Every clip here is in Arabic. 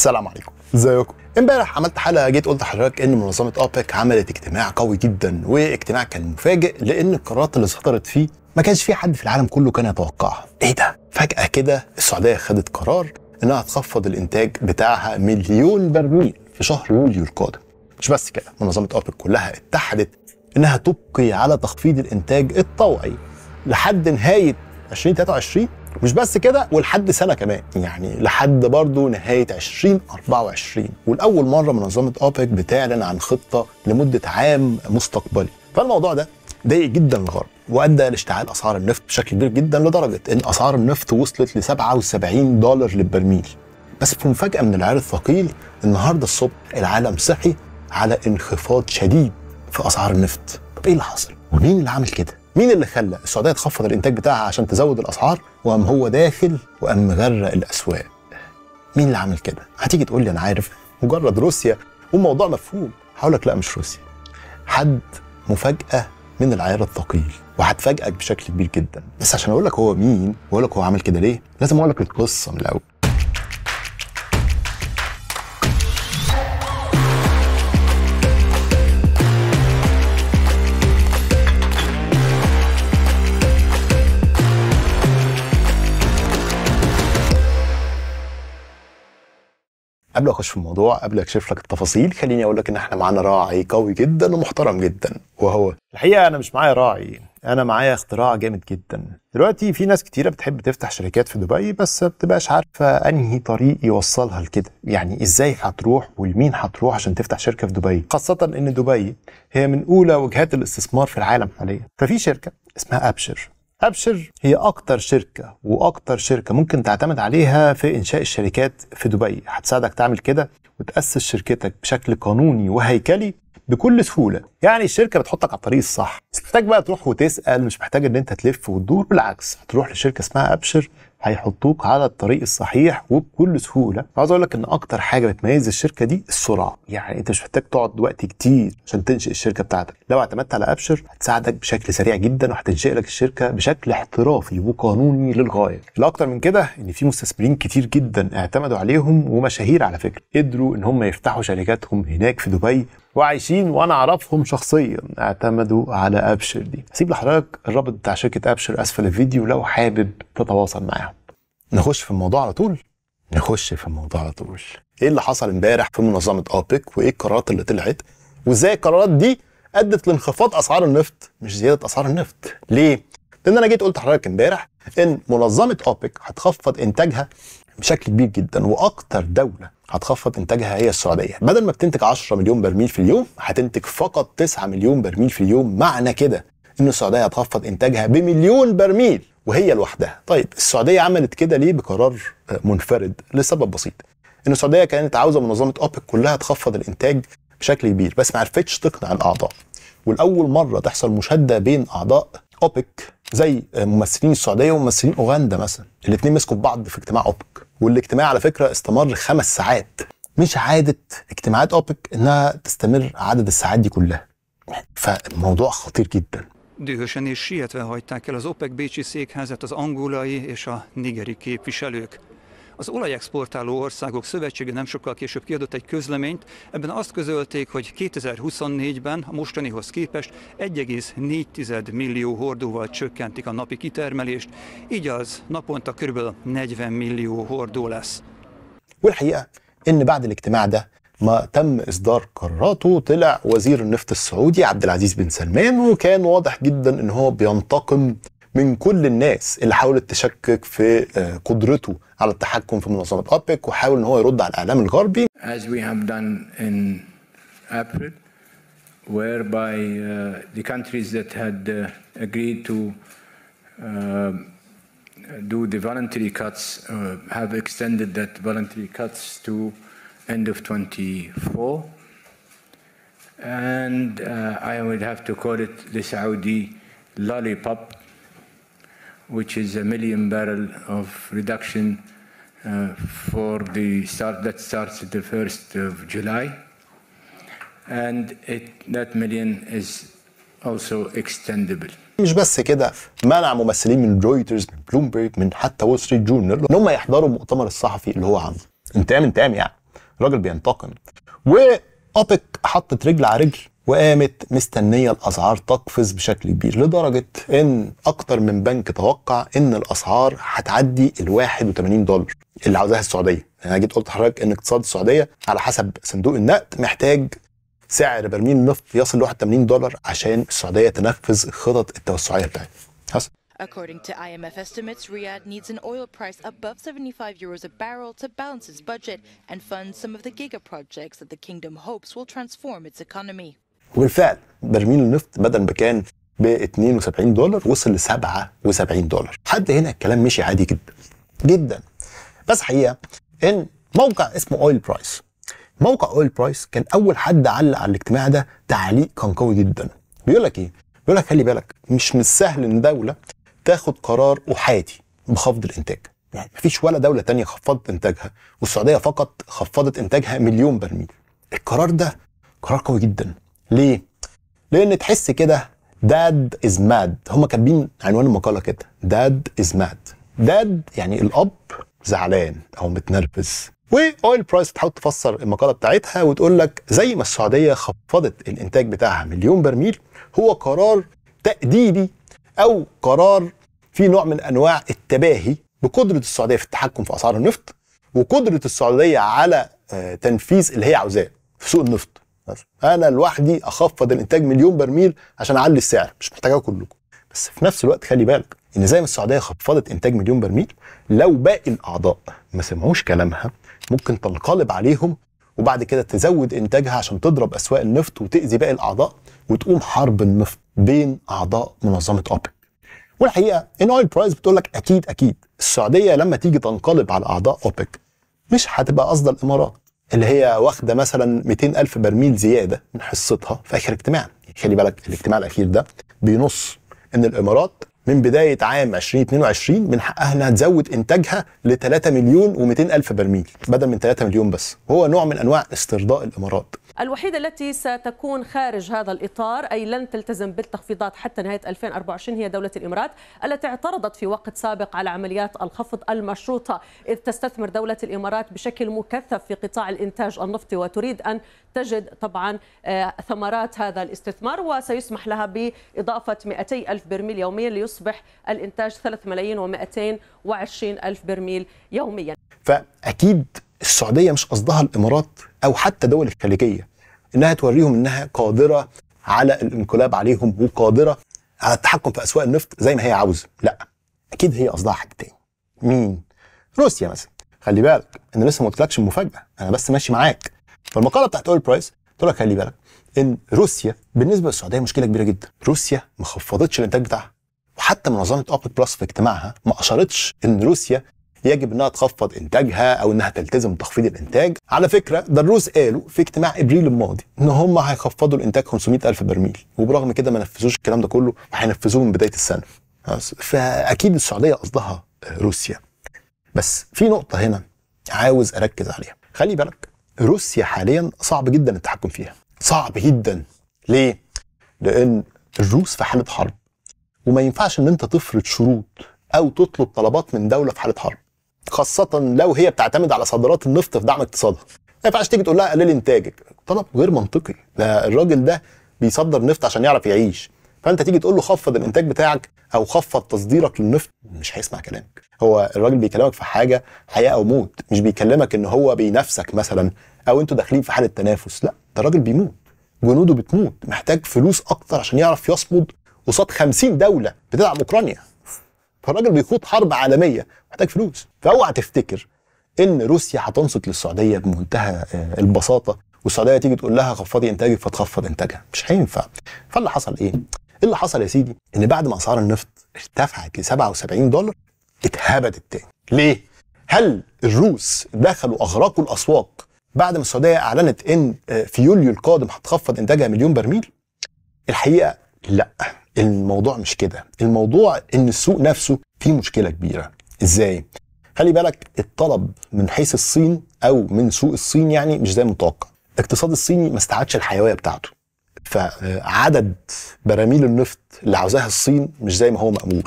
السلام عليكم ازيكم امبارح عملت حلقه جيت قلت لحضرتك ان منظمه اوبك عملت اجتماع قوي جدا واجتماع كان مفاجئ لان القرارات اللي صدرت فيه ما كانش في حد في العالم كله كان يتوقعها ايه ده فجاه كده السعوديه خدت قرار انها تخفض الانتاج بتاعها مليون برميل في شهر يوليو القادم مش بس كده منظمه اوبك كلها اتحدت انها تبقي على تخفيض الانتاج الطوعي لحد نهايه 2023 مش بس كده ولحد سنه كمان يعني لحد برضه نهايه 2024 ولاول مره منظمه اوبك بتعلن عن خطه لمده عام مستقبلي فالموضوع ده ضايق جدا الغرب وادى لاشتعال اسعار النفط بشكل كبير جدا لدرجه ان اسعار النفط وصلت ل 77 دولار للبرميل بس في مفاجاه من العيار الثقيل النهارده الصبح العالم صحي على انخفاض شديد في اسعار النفط طب ايه اللي حصل ومين اللي عمل كده مين اللي خلى السعوديه تخفض الانتاج بتاعها عشان تزود الاسعار وقام هو داخل وقام مغرق الاسواق مين اللي عمل كده هتيجي تقول لي انا عارف مجرد روسيا والموضوع مفهوم هقول لك لا مش روسيا حد مفاجاه من العيار الثقيل وهتفاجئك بشكل كبير جدا بس عشان اقول لك هو مين واقول لك هو عمل كده ليه لازم اقول لك القصه من الاول قبل ما اخش في الموضوع قبل اكشف لك التفاصيل خليني اقول لك ان احنا معانا راعي قوي جدا ومحترم جدا وهو الحقيقه انا مش معايا راعي انا معايا اختراع جامد جدا دلوقتي في ناس كتيره بتحب تفتح شركات في دبي بس ما بتبقاش عارفه انهي طريق يوصلها لكده يعني ازاي هتروح ولمين هتروح عشان تفتح شركه في دبي خاصه ان دبي هي من اولى وجهات الاستثمار في العالم حاليا ففي شركه اسمها ابشر أبشر هي أكتر شركة وأكتر شركة ممكن تعتمد عليها في إنشاء الشركات في دبي هتساعدك تعمل كده وتأسس شركتك بشكل قانوني وهيكلي بكل سهوله يعني الشركه بتحطك على الطريق الصح مش محتاج بقى تروح وتسال مش محتاج ان انت تلف وتدور بالعكس هتروح لشركه اسمها ابشر هيحطوك على الطريق الصحيح وبكل سهوله عاوز اقول لك ان اكتر حاجه بتميز الشركه دي السرعه يعني انت مش محتاج تقعد وقت كتير عشان تنشئ الشركه بتاعتك لو اعتمدت على ابشر هتساعدك بشكل سريع جدا وهتنشئ لك الشركه بشكل احترافي وقانوني للغايه الاكتر من كده ان في مستثمرين كتير جدا اعتمدوا عليهم ومشاهير على فكره قدروا ان هم يفتحوا شركاتهم هناك في دبي وعايشين وانا اعرفهم شخصيا اعتمدوا على ابشر دي هسيب لحضرتك الرابط بتاع شركه ابشر اسفل الفيديو لو حابب تتواصل معاهم نخش في الموضوع على طول نخش في الموضوع على طول ايه اللي حصل امبارح في منظمه اوبك وايه القرارات اللي طلعت وازاي القرارات دي ادت لانخفاض اسعار النفط مش زياده اسعار النفط ليه لان انا جيت قلت لحضرتك امبارح ان منظمه اوبك هتخفض انتاجها بشكل كبير جدا واكتر دوله هتخفض انتاجها هي السعوديه بدل ما بتنتج 10 مليون برميل في اليوم هتنتج فقط 9 مليون برميل في اليوم معنى كده ان السعوديه هتخفض انتاجها بمليون برميل وهي لوحدها طيب السعوديه عملت كده ليه بقرار آه، منفرد لسبب بسيط ان السعوديه كانت عاوزه منظمه اوبك كلها تخفض الانتاج بشكل كبير بس ما عرفتش تقنع الاعضاء والاول مره تحصل مشاده بين اعضاء اوبك زي آه، ممثلين السعوديه وممثلين اوغندا مثلا الاثنين مسكوا بعض في اجتماع اوبك والاجتماع على فكره استمر خمس ساعات مش عاده اجتماعات اوبك انها تستمر عدد الساعات دي كلها فالموضوع خطير جدا Dühösen és sietve hagyták el az OPEC Bécsi székházat az angolai és a nigeri képviselők. Az olajexportáló országok szövetsége nem sokkal később kiadott egy közleményt, ebben azt közölték, hogy 2024-ben a mostanihoz képest 1,4 millió hordóval csökkentik a napi kitermelést, így az naponta kb. 40 millió hordó lesz. بعد الاجتماع ده ما تم اصدار قراراته طلع وزير النفط السعودي عبد العزيز بن سلمان وكان واضح جدا ان هو بينتقم من كل الناس اللي حاولت تشكك في قدرته على التحكم في منظمه اوبك وحاول ان هو يرد على الاعلام الغربي as we have done in April whereby uh, the countries that had uh, agreed to uh, do the voluntary cuts uh, have extended that voluntary cuts to end of 24 and uh, I would have to call it the Saudi lollipop which is a million barrel of reduction uh, for the start that starts the 1st of July. And it, that million is also extendable. مش بس كده منع ممثلين من رويترز من بلومبرج من حتى وول ستريت جورنال ان هم يحضروا المؤتمر الصحفي اللي هو عامله انتقام انتقام يعني راجل بينتقم واوبك حطت رجل على رجل وقامت مستنية الأسعار تقفز بشكل كبير لدرجة إن أكتر من بنك توقع إن الأسعار هتعدي ال 81 دولار اللي عاوزاها السعودية يعني أنا جيت قلت لحضرتك إن اقتصاد السعودية على حسب صندوق النقد محتاج سعر برميل النفط يصل ل 81 دولار عشان السعودية تنفذ الخطط التوسعية بتاعتها According to IMF estimates, Riyadh needs an oil price above 75 euros a barrel to balance its budget and fund some of the giga projects that the kingdom hopes will transform its economy. وبالفعل برميل النفط بدل ما كان ب 72 دولار وصل ل 77 دولار حد هنا الكلام مشي عادي جدا جدا بس حقيقه ان موقع اسمه اويل برايس موقع اويل برايس كان اول حد علق على الاجتماع ده تعليق كان قوي جدا بيقول لك ايه بيقول لك خلي بالك مش من السهل ان دوله تاخد قرار احادي بخفض الانتاج يعني مفيش ولا دوله تانية خفضت انتاجها والسعوديه فقط خفضت انتاجها مليون برميل القرار ده قرار قوي جدا ليه؟ لان تحس كده داد از ماد هما كاتبين عنوان المقاله كده داد از ماد داد يعني الاب زعلان او متنرفز واويل برايس تحاول تفسر المقاله بتاعتها وتقول لك زي ما السعوديه خفضت الانتاج بتاعها مليون برميل هو قرار تاديبي او قرار في نوع من انواع التباهي بقدره السعوديه في التحكم في اسعار النفط وقدره السعوديه على آه، تنفيذ اللي هي عاوزاه في سوق النفط انا لوحدي اخفض الانتاج مليون برميل عشان اعلي السعر مش محتاجها كلكم بس في نفس الوقت خلي بالك ان زي ما السعوديه خفضت انتاج مليون برميل لو باقي الاعضاء ما سمعوش كلامها ممكن تنقلب عليهم وبعد كده تزود انتاجها عشان تضرب اسواق النفط وتاذي باقي الاعضاء وتقوم حرب النفط بين اعضاء منظمه اوبك والحقيقه ان اويل برايس بتقول لك اكيد اكيد السعوديه لما تيجي تنقلب على اعضاء اوبك مش هتبقى قصد الامارات اللي هي واخده مثلا 200 الف برميل زياده من حصتها في اخر اجتماع يعني خلي بالك الاجتماع الاخير ده بينص ان الامارات من بدايه عام 2022 من حقها انها تزود انتاجها ل 3 مليون و200 الف برميل بدل من 3 مليون بس هو نوع من انواع استرضاء الامارات الوحيدة التي ستكون خارج هذا الإطار أي لن تلتزم بالتخفيضات حتى نهاية 2024 هي دولة الإمارات التي اعترضت في وقت سابق على عمليات الخفض المشروطة إذ تستثمر دولة الإمارات بشكل مكثف في قطاع الإنتاج النفطي وتريد أن تجد طبعا آه، ثمرات هذا الاستثمار وسيسمح لها بإضافة 200 ألف برميل يوميا ليصبح يصبح الانتاج 3 ملايين و220 الف برميل يوميا فاكيد السعوديه مش قصدها الامارات او حتى دول الخليجيه انها توريهم انها قادره على الانقلاب عليهم وقادره على التحكم في اسواق النفط زي ما هي عاوزه لا اكيد هي قصدها حاجه تاني مين روسيا مثلا خلي بالك انا لسه ما قلتلكش المفاجاه انا بس ماشي معاك فالمقاله بتاعت اول برايس تقول لك خلي بالك ان روسيا بالنسبه للسعوديه مشكله كبيره جدا روسيا ما خفضتش الانتاج بتاعها وحتى منظمه اوبك بلس في اجتماعها ما اشارتش ان روسيا يجب انها تخفض انتاجها او انها تلتزم بتخفيض الانتاج على فكره ده الروس قالوا في اجتماع ابريل الماضي ان هم هيخفضوا الانتاج 500 الف برميل وبرغم كده ما نفذوش الكلام ده كله وهينفذوه من بدايه السنه فاكيد السعوديه قصدها روسيا بس في نقطه هنا عاوز اركز عليها خلي بالك روسيا حاليا صعب جدا التحكم فيها صعب جدا ليه لان الروس في حاله حرب وما ينفعش ان انت تفرض شروط او تطلب طلبات من دوله في حاله حرب خاصه لو هي بتعتمد على صادرات النفط في دعم اقتصادها ما ينفعش تيجي تقول لها قلل انتاجك طلب غير منطقي ده الراجل ده بيصدر نفط عشان يعرف يعيش فانت تيجي تقول له خفض الانتاج بتاعك او خفض تصديرك للنفط مش هيسمع كلامك هو الراجل بيكلمك في حاجه حياه او موت مش بيكلمك ان هو بينافسك مثلا او انتوا داخلين في حاله تنافس لا ده الراجل بيموت جنوده بتموت محتاج فلوس اكتر عشان يعرف يصمد قصاد 50 دوله بتدعم اوكرانيا فالراجل بيخوض حرب عالميه محتاج فلوس فاوعى تفتكر ان روسيا هتنصت للسعوديه بمنتهى آه، البساطه والسعوديه تيجي تقول لها خفضي انتاجك فتخفض انتاجها مش هينفع فاللي حصل ايه؟, إيه اللي حصل يا سيدي ان بعد ما اسعار النفط ارتفعت ل 77 دولار اتهبدت تاني ليه؟ هل الروس دخلوا اغراقوا الاسواق بعد ما السعوديه اعلنت ان آه، في يوليو القادم هتخفض انتاجها مليون برميل؟ الحقيقه لا الموضوع مش كده الموضوع ان السوق نفسه فيه مشكله كبيره ازاي خلي بالك الطلب من حيث الصين او من سوق الصين يعني مش زي متوقع اقتصاد الصيني ما استعادش الحيويه بتاعته فعدد براميل النفط اللي عاوزاها الصين مش زي ما هو مأمول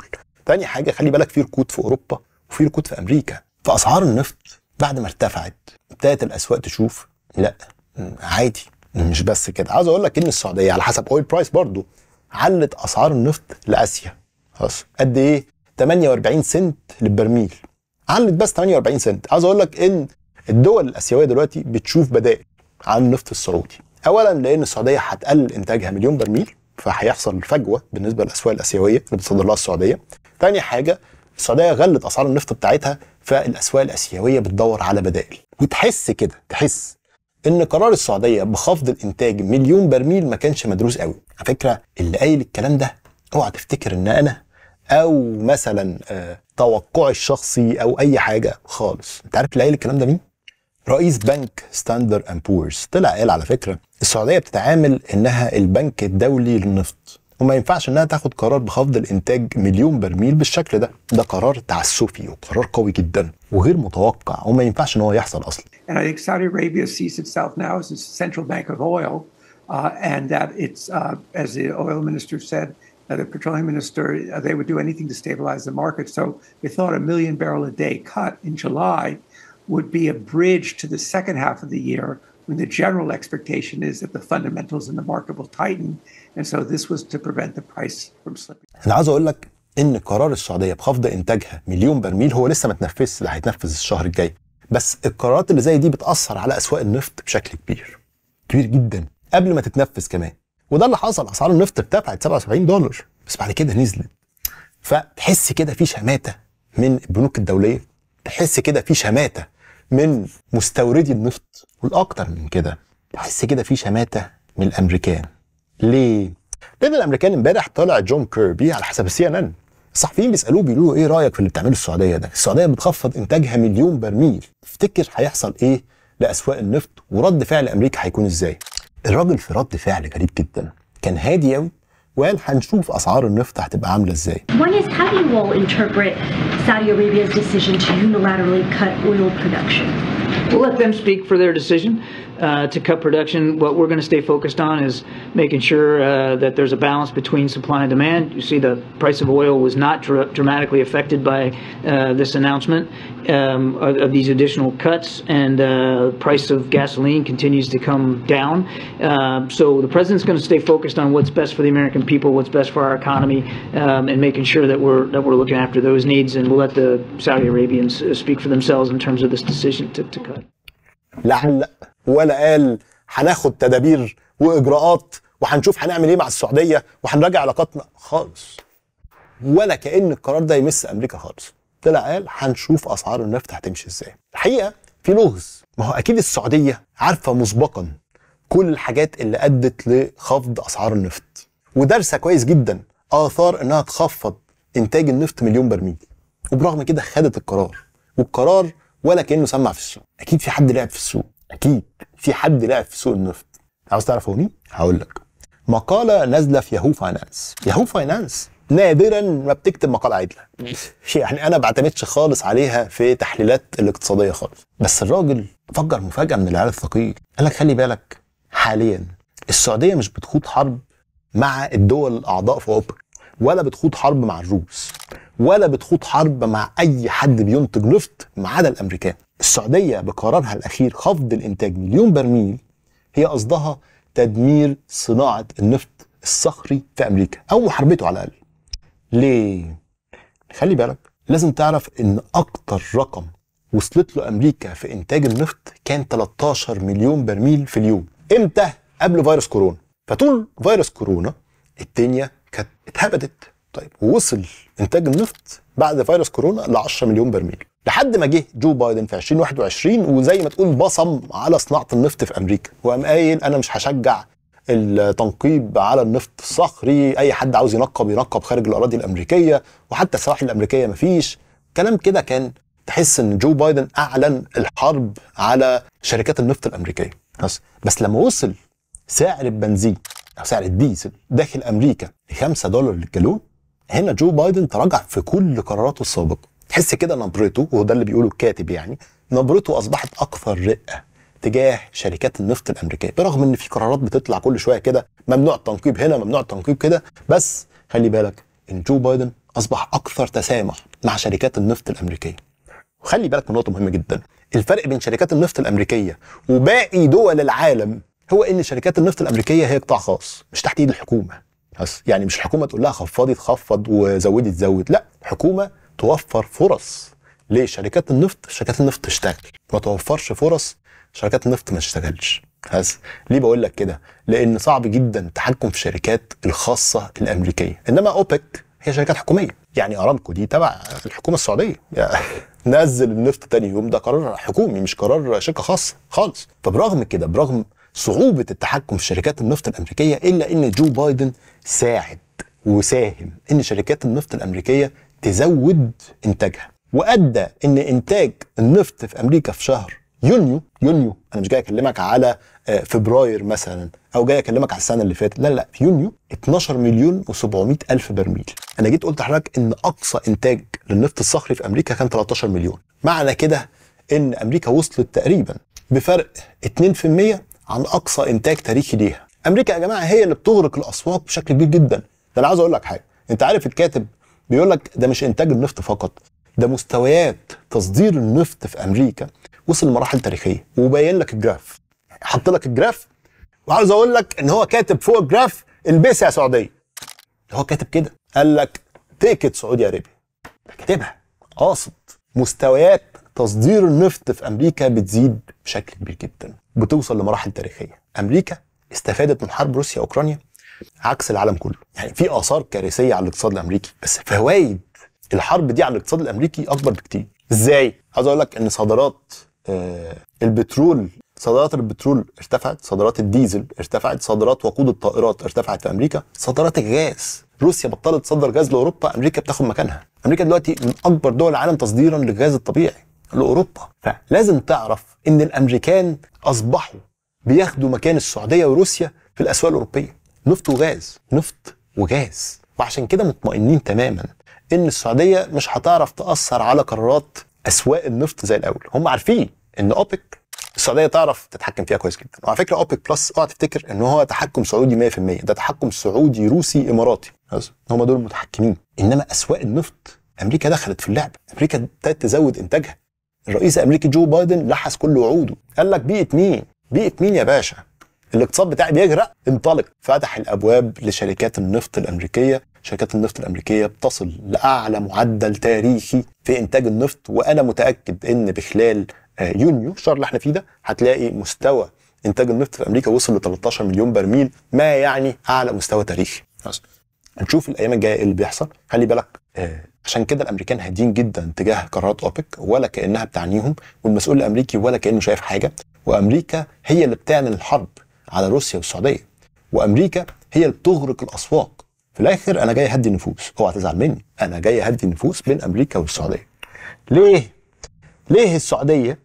تاني حاجه خلي بالك في ركود في اوروبا وفي ركود في امريكا فاسعار النفط بعد ما ارتفعت ابتدت الاسواق تشوف لا عادي مش بس كده عاوز اقول لك ان السعوديه على حسب اويل برايس برضو علت اسعار النفط لاسيا خلاص قد ايه 48 سنت للبرميل علت بس 48 سنت عايز اقول لك ان الدول الاسيويه دلوقتي بتشوف بدائل عن النفط السعودي اولا لان السعوديه هتقلل انتاجها مليون برميل فهيحصل فجوه بالنسبه للاسواق الاسيويه اللي بتصدر لها السعوديه ثاني حاجه السعوديه غلت اسعار النفط بتاعتها فالاسواق الاسيويه بتدور على بدائل وتحس كده تحس ان قرار السعوديه بخفض الانتاج مليون برميل ما كانش مدروس قوي على فكره اللي قايل الكلام ده اوعى تفتكر ان انا او مثلا آه، توقعي الشخصي او اي حاجه خالص انت عارف اللي قايل الكلام ده مين رئيس بنك ستاندر اند بورز طلع قال على فكره السعوديه بتتعامل انها البنك الدولي للنفط وما ينفعش انها تاخد قرار بخفض الانتاج مليون برميل بالشكل ده ده قرار تعسفي وقرار قوي جدا وغير متوقع وما ينفعش ان هو يحصل اصلا And I think Saudi Arabia sees itself now as a central bank of oil uh, and that it's uh, as the oil minister said Uh, the petroleum minister, uh, they would do anything to stabilize the market. So they thought a million barrel a day cut in July would be a bridge to the second half of the year when the general expectation is that the fundamentals in the market will tighten. And so this was to prevent the price from slipping. انا عاوز اقول لك ان قرار السعوديه بخفض انتاجها مليون برميل هو لسه ما اتنفذش ده هيتنفذ الشهر الجاي بس القرارات اللي زي دي بتاثر على اسواق النفط بشكل كبير كبير جدا قبل ما تتنفذ كمان وده اللي حصل اسعار النفط ارتفعت 77 دولار بس بعد كده نزلت فتحس كده في شماته من البنوك الدوليه تحس كده في شماته من مستوردي النفط والاكتر من كده تحس كده في شماته من الامريكان ليه؟ لان الامريكان امبارح طلع جون كيربي على حسب السي ان ان الصحفيين بيسالوه بيقولوا له ايه رايك في اللي بتعمله السعوديه ده؟ السعوديه بتخفض انتاجها مليون برميل، تفتكر هيحصل ايه لاسواق النفط ورد فعل امريكا هيكون ازاي؟ الراجل في رد فعل غريب جدا، كان هادي قوي وقال هنشوف اسعار النفط هتبقى عامله ازاي. is how do you all interpret Saudi Arabia's decision to unilaterally cut oil production? We'll let them speak for their decision. uh, to cut production. What we're going to stay focused on is making sure uh, that there's a balance between supply and demand. You see, the price of oil was not dr- dramatically affected by uh, this announcement um, of, of, these additional cuts, and the uh, price of gasoline continues to come down. Um, so the president's going to stay focused on what's best for the American people, what's best for our economy, um, and making sure that we're that we're looking after those needs. And we'll let the Saudi Arabians uh, speak for themselves in terms of this decision to, to cut. ولا قال هناخد تدابير واجراءات وهنشوف هنعمل ايه مع السعوديه وهنراجع علاقاتنا خالص ولا كان القرار ده يمس امريكا خالص طلع قال هنشوف اسعار النفط هتمشي ازاي الحقيقه في لغز ما هو اكيد السعوديه عارفه مسبقا كل الحاجات اللي ادت لخفض اسعار النفط ودارسه كويس جدا اثار انها تخفض انتاج النفط مليون برميل وبرغم كده خدت القرار والقرار ولا كانه سمع في السوق اكيد في حد لعب في السوق اكيد في حد لعب في سوق النفط عاوز تعرف هو مين هقول لك مقاله نازله في ياهو فاينانس ياهو فاينانس نادرا ما بتكتب مقاله عدله يعني انا ما بعتمدش خالص عليها في تحليلات الاقتصاديه خالص بس الراجل فجر مفاجاه من العيال الثقيل قال لك خلي بالك حاليا السعوديه مش بتخوض حرب مع الدول الاعضاء في اوبك ولا بتخوض حرب مع الروس ولا بتخوض حرب مع اي حد بينتج نفط ما عدا الامريكان السعودية بقرارها الأخير خفض الإنتاج مليون برميل هي قصدها تدمير صناعة النفط الصخري في أمريكا أو محاربته على الأقل ليه؟ خلي بالك لازم تعرف إن أكتر رقم وصلت له أمريكا في إنتاج النفط كان 13 مليون برميل في اليوم إمتى؟ قبل فيروس كورونا فطول فيروس كورونا الدنيا كانت اتهبدت طيب ووصل إنتاج النفط بعد فيروس كورونا ل 10 مليون برميل لحد ما جه جو بايدن في 2021 وزي ما تقول بصم على صناعه النفط في امريكا وقام قايل انا مش هشجع التنقيب على النفط الصخري اي حد عاوز ينقب ينقب خارج الاراضي الامريكيه وحتى السواحل الامريكيه مفيش كلام كده كان تحس ان جو بايدن اعلن الحرب على شركات النفط الامريكيه بس بس لما وصل سعر البنزين او سعر الديزل داخل امريكا ل 5 دولار للجالون هنا جو بايدن تراجع في كل قراراته السابقه تحس كده نبرته وهو ده اللي بيقوله الكاتب يعني نبرته اصبحت اكثر رئه تجاه شركات النفط الامريكيه برغم ان في قرارات بتطلع كل شويه كده ممنوع التنقيب هنا ممنوع التنقيب كده بس خلي بالك ان جو بايدن اصبح اكثر تسامح مع شركات النفط الامريكيه وخلي بالك من نقطه مهمه جدا الفرق بين شركات النفط الامريكيه وباقي دول العالم هو ان شركات النفط الامريكيه هي قطاع خاص مش تحت ايد الحكومه بس يعني مش الحكومه تقول لها خفضي تخفض وزودي تزود لا الحكومه توفر فرص لشركات النفط شركات النفط تشتغل ما توفرش فرص شركات النفط ما تشتغلش بس ليه بقول لك كده لان صعب جدا التحكم في الشركات الخاصه الامريكيه انما اوبك هي شركات حكوميه يعني ارامكو دي تبع الحكومه السعوديه يعني نزل النفط تاني يوم ده قرار حكومي مش قرار شركه خاصه خالص فبرغم كده برغم صعوبه التحكم في شركات النفط الامريكيه الا ان جو بايدن ساعد وساهم ان شركات النفط الامريكيه تزود إنتاجها وأدى إن إنتاج النفط في أمريكا في شهر يونيو يونيو أنا مش جاي أكلمك على آه، فبراير مثلا او جاي اكلمك على السنه اللي فاتت لا لا في يونيو 12 مليون و700 الف برميل انا جيت قلت لحضرتك ان اقصى انتاج للنفط الصخري في امريكا كان 13 مليون معنى كده ان امريكا وصلت تقريبا بفرق 2% عن اقصى انتاج تاريخي ليها امريكا يا جماعه هي اللي بتغرق الاسواق بشكل كبير جدا ده انا عاوز اقول لك حاجه انت عارف الكاتب بيقول لك ده مش انتاج النفط فقط ده مستويات تصدير النفط في امريكا وصل لمراحل تاريخيه وبين لك الجراف حط لك الجراف وعاوز اقول لك ان هو كاتب فوق الجراف البس يا سعوديه هو كاتب كده قال لك تيكت سعودي عربي كاتبها قاصد مستويات تصدير النفط في امريكا بتزيد بشكل كبير جدا بتوصل لمراحل تاريخيه امريكا استفادت من حرب روسيا اوكرانيا عكس العالم كله يعني في اثار كارثيه على الاقتصاد الامريكي بس فوائد الحرب دي على الاقتصاد الامريكي اكبر بكتير ازاي عايز اقول لك ان صادرات آه البترول صادرات البترول ارتفعت صادرات الديزل ارتفعت صادرات وقود الطائرات ارتفعت في امريكا صادرات الغاز روسيا بطلت تصدر غاز لاوروبا امريكا بتاخد مكانها امريكا دلوقتي من اكبر دول العالم تصديرا للغاز الطبيعي لاوروبا فلازم تعرف ان الامريكان اصبحوا بياخدوا مكان السعوديه وروسيا في الاسواق الاوروبيه نفط وغاز نفط وغاز وعشان كده مطمئنين تماما ان السعوديه مش هتعرف تاثر على قرارات اسواق النفط زي الاول هم عارفين ان اوبك السعوديه تعرف تتحكم فيها كويس جدا وعلى فكره اوبك بلس اوعى تفتكر ان هو تحكم سعودي 100% ده تحكم سعودي روسي اماراتي هم دول المتحكمين انما اسواق النفط امريكا دخلت في اللعبه امريكا ابتدت تزود انتاجها الرئيس الامريكي جو بايدن لحس كل وعوده قال لك بيئه مين بيئه مين يا باشا الاقتصاد بتاعي بيغرق انطلق فتح الابواب لشركات النفط الامريكيه شركات النفط الامريكيه بتصل لاعلى معدل تاريخي في انتاج النفط وانا متاكد ان بخلال آه، يونيو الشهر اللي احنا فيه ده هتلاقي مستوى انتاج النفط في امريكا وصل ل 13 مليون برميل ما يعني اعلى مستوى تاريخي هنشوف الايام الجايه ايه اللي بيحصل خلي بالك آه، عشان كده الامريكان هادين جدا تجاه قرارات اوبك ولا كانها بتعنيهم والمسؤول الامريكي ولا كانه شايف حاجه وامريكا هي اللي بتعلن الحرب على روسيا والسعوديه وامريكا هي اللي بتغرق الاسواق في الاخر انا جاي اهدي النفوس اوعى تزعل مني انا جاي اهدي النفوس بين امريكا والسعوديه ليه ليه السعوديه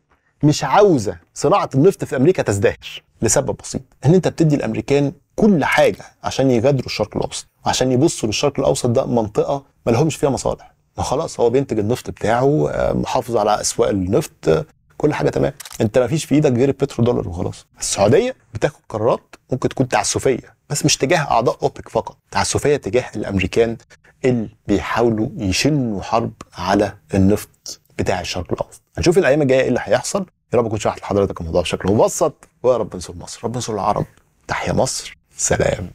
مش عاوزه صناعه النفط في امريكا تزدهر لسبب بسيط ان انت بتدي الامريكان كل حاجه عشان يغادروا الشرق الاوسط عشان يبصوا للشرق الاوسط ده منطقه ما لهمش فيها مصالح ما خلاص هو بينتج النفط بتاعه آه، محافظ على اسواق النفط كل حاجه تمام انت ما فيش في ايدك غير البترو دولار وخلاص السعوديه بتاخد قرارات ممكن تكون تعسفيه بس مش تجاه اعضاء اوبك فقط تعسفيه تجاه الامريكان اللي بيحاولوا يشنوا حرب على النفط بتاع الشرق الاوسط هنشوف الايام الجايه ايه اللي هيحصل يا رب اكون شرحت لحضرتك الموضوع بشكل مبسط ويا رب ننصر مصر رب ننصر العرب تحيا مصر سلام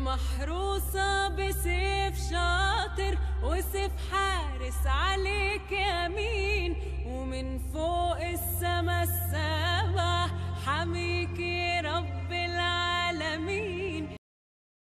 محروسة بسيف شاطر وسيف حارس عليك مين